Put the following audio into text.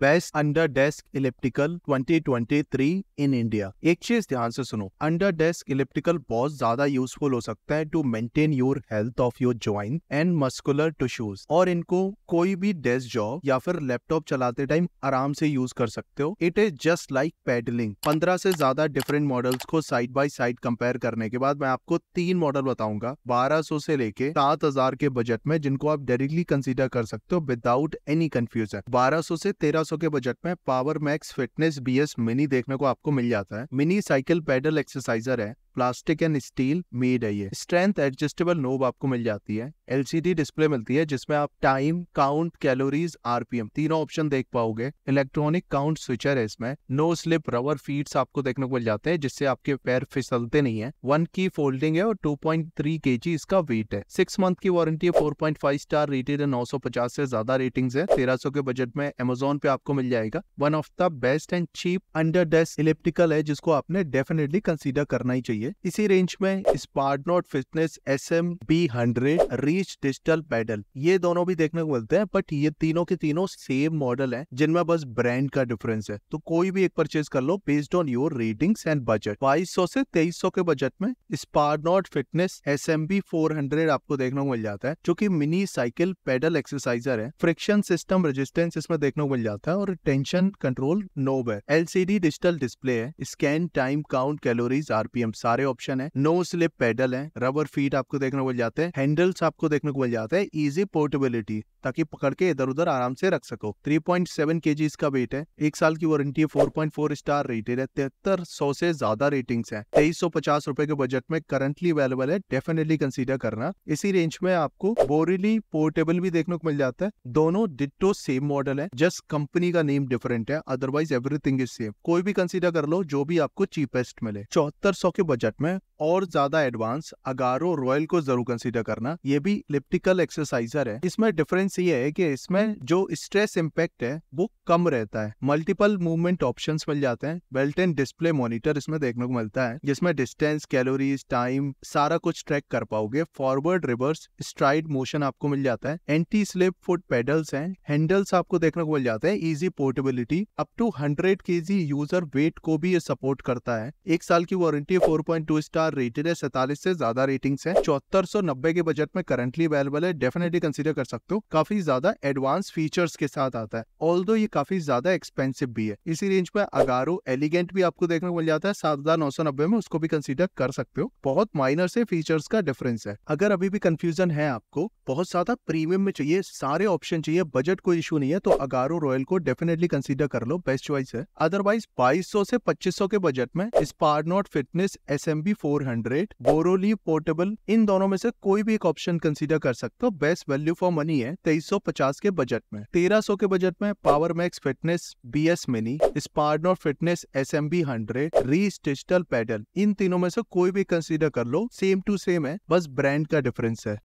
best under desk elliptical 2023 in India एक चीज ध्यान से सुनो अंडर डेस्क इलेप्टिकल बहुत ज्यादा यूजफुल हो सकता है to maintain your health of your joint and muscular tissues और इनको कोई भी डेस्क जॉब या फिर लैपटॉप चलाते टाइम आराम से यूज कर सकते हो it is just like pedalling पंद्रह से ज्यादा डिफरेंट मॉडल्स को साइड बाय साइड कंपेयर करने के बाद मैं आपको तीन मॉडल बताऊंगा बारह सौ से लेके सात हजार के बजट में जिनको आप डायरेक्टली कंसिडर कर सकते हो विदाउट एनी कंफ्यूजन बारह सौ से तेरह 1500 के बजट में Power Max Fitness B S mini देखने को आपको मिल जाता है मिनी साइकिल पैडल एक्सरसाइजर है प्लास्टिक एंड स्टील मेड है ये स्ट्रेंथ एडजस्टेबल नोब आपको मिल जाती है एलसीडी डिस्प्ले मिलती है जिसमें आप टाइम काउंट कैलोरीज आरपीएम तीनों ऑप्शन देख पाओगे इलेक्ट्रॉनिक काउंट स्विचर है इसमें नो स्लिप रबर फीट आपको देखने को मिल जाते हैं जिससे आपके पैर फिसलते नहीं है वन की फोल्डिंग है और टू पॉइंट थ्री के जी इसका वेट है सिक्स मंथ की वारंटी है four point five star rated है नौ सौ पचास से ज्यादा रेटिंग है तेरह सौ के बजट में अमेजोन पे आपको मिल जाएगा one of the best and cheap under desk elliptical है जिसको आपने डेफिनेटली कंसिडर करना ही चाहिए है इसी रेंज में स्पार्ट Sparnod Fitness S M B hundred reach digital pedal ये दोनों भी देखने को मिलते हैं बट ये तीनों के तीनों सेम मॉडल है जिनमें बस ब्रांड का डिफरेंस है तो कोई भी एक परचेज कर लो based on your ratings and budget बाईस सौ से तेईस सौ के बजट में स्पार्ट Sparnod Fitness S M B four hundred आपको देखने को मिल जाता है जो की मिनी साइकिल पैडल एक्सरसाइजर है फ्रिक्शन सिस्टम रेजिस्टेंस इसमें देखने को मिल जाता है और टेंशन कंट्रोल नोब है एलसीडी डिजिटल डिस्प्ले है scan time count calories RPM सारे सारे ऑप्शन है नो स्लिप पेडल है रबर फीट आपको देखने को मिल जाते हैं हैंडल्स आपको देखने को मिल जाते हैं इजी पोर्टेबिलिटी ताकि पकड़ के इधर उधर आराम से रख सको 3.7 पॉइंट का वेट है एक साल की वारंटी है 4.4 स्टार रेटेड है तिहत्तर सौ से ज्यादा रेटिंग्स है तेईस सौ पचास रूपए के बजट में करंटली अवेलेबल है डेफिनेटली कंसीडर करना इसी रेंज में आपको बोरिली पोर्टेबल भी देखने को मिल जाता है दोनों डिट्टो सेम मॉडल है जस्ट कंपनी का नेम डिफरेंट है अदरवाइज एवरीथिंग इज सेम कोई भी कंसिडर कर लो जो भी आपको चीपेस्ट मिले चौहत्तर सौ के बजट में और ज्यादा एडवांस अगारो रॉयल को जरूर कंसीडर करना ये भी लिप्टिकल एक्सरसाइजर है इसमें डिफरेंस ये है कि इसमें जो स्ट्रेस इम्पैक्ट है वो कम रहता है मल्टीपल मूवमेंट ऑप्शन मिल जाते हैं बेल्ट एंड डिस्प्ले मॉनिटर इसमें देखने को मिलता है जिसमें डिस्टेंस कैलोरीज टाइम सारा कुछ ट्रैक कर पाओगे फॉरवर्ड रिवर्स स्ट्राइड मोशन आपको मिल जाता है एंटी स्लिप फुट पेडल्स हैं हैंडल्स आपको देखने को मिल जाते हैं easy portability up to hundred के यूजर वेट को भी ये सपोर्ट करता है एक साल की warranty four point two star rated है सैतालीस से ज्यादा रेटिंग है चौहत्तर सौ नब्बे के बजट में करंटली अवेलेबल है डेफिनेटली कंसिडर कर सकते हो काफी ज्यादा एडवांस फीचर्स के साथ आता है ऑल ये काफी ज्यादा एक्सपेंसिव भी है इसी रेंज में अगारो एलिगेंट भी आपको देखने को मिल जाता है सात हजार नौ सौ नब्बे में उसको भी कंसिडर कर सकते हो बहुत माइनर से फीचर्स का डिफरेंस है अगर अभी भी कंफ्यूजन है आपको बहुत ज्यादा प्रीमियम में चाहिए सारे ऑप्शन चाहिए बजट कोई इशू नहीं है तो अगारो रॉयल को डेफिनेटली कंसिडर कर लो बेस्ट चॉइस है अदरवाइज बाईस से पच्चीस के बजट में Sparnod Fitness S M B four 400 बोरोली पोर्टेबल इन दोनों में से कोई भी एक ऑप्शन कंसीडर कर सकते हो बेस्ट वैल्यू फॉर मनी है 2350 के बजट में 1300 के बजट में Power Max Fitness B S mini Sparnod Fitness S M B hundred reach digital pedal इन तीनों में से कोई भी कंसिडर कर लो सेम टू सेम है बस ब्रांड का डिफरेंस है